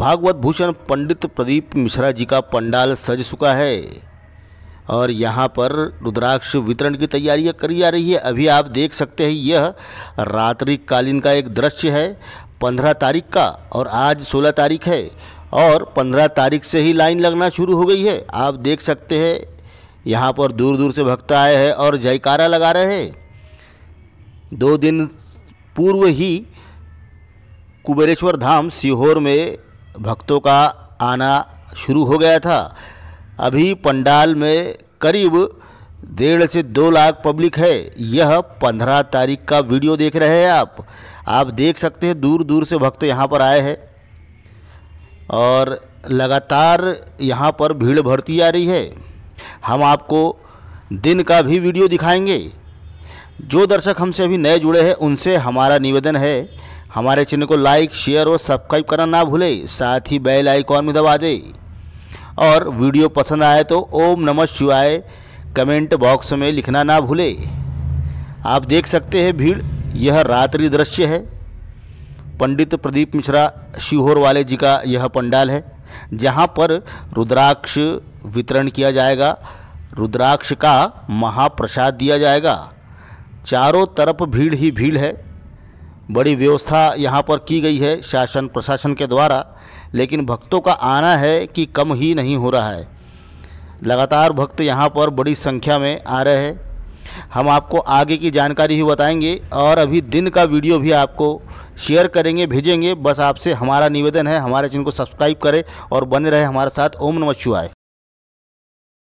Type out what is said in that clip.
भागवत भूषण पंडित प्रदीप मिश्रा जी का पंडाल सज चुका है और यहाँ पर रुद्राक्ष वितरण की तैयारियाँ करी जा रही है अभी आप देख सकते हैं यह रात्रि कालीन का एक दृश्य है पंद्रह तारीख का और आज सोलह तारीख है और पंद्रह तारीख से ही लाइन लगना शुरू हो गई है आप देख सकते हैं यहाँ पर दूर दूर से भक्त आए हैं और जयकारा लगा रहे हैं दो दिन पूर्व ही कुबेरेश्वर धाम सीहोर में भक्तों का आना शुरू हो गया था अभी पंडाल में करीब डेढ़ से दो लाख पब्लिक है यह पंद्रह तारीख का वीडियो देख रहे हैं आप आप देख सकते हैं दूर दूर से भक्त यहाँ पर आए हैं और लगातार यहाँ पर भीड़ भरती आ रही है हम आपको दिन का भी वीडियो दिखाएंगे जो दर्शक हमसे अभी नए जुड़े हैं उनसे हमारा निवेदन है हमारे चैनल को लाइक शेयर और सब्सक्राइब करना ना भूले साथ ही बेल आइकॉन भी दबा दें और वीडियो पसंद आए तो ओम नमः शिवाय कमेंट बॉक्स में लिखना ना भूलें आप देख सकते हैं भीड़ यह रात्रि दृश्य है पंडित प्रदीप मिश्रा शिहोर वाले जी का यह पंडाल है जहां पर रुद्राक्ष वितरण किया जाएगा रुद्राक्ष का महाप्रसाद दिया जाएगा चारों तरफ भीड़ ही भीड़ है बड़ी व्यवस्था यहाँ पर की गई है शासन प्रशासन के द्वारा लेकिन भक्तों का आना है कि कम ही नहीं हो रहा है लगातार भक्त यहाँ पर बड़ी संख्या में आ रहे हैं हम आपको आगे की जानकारी ही बताएंगे और अभी दिन का वीडियो भी आपको शेयर करेंगे भेजेंगे बस आपसे हमारा निवेदन है हमारे चैनल को सब्सक्राइब करें और बने रहे हमारे साथ ओम नमः शिवाय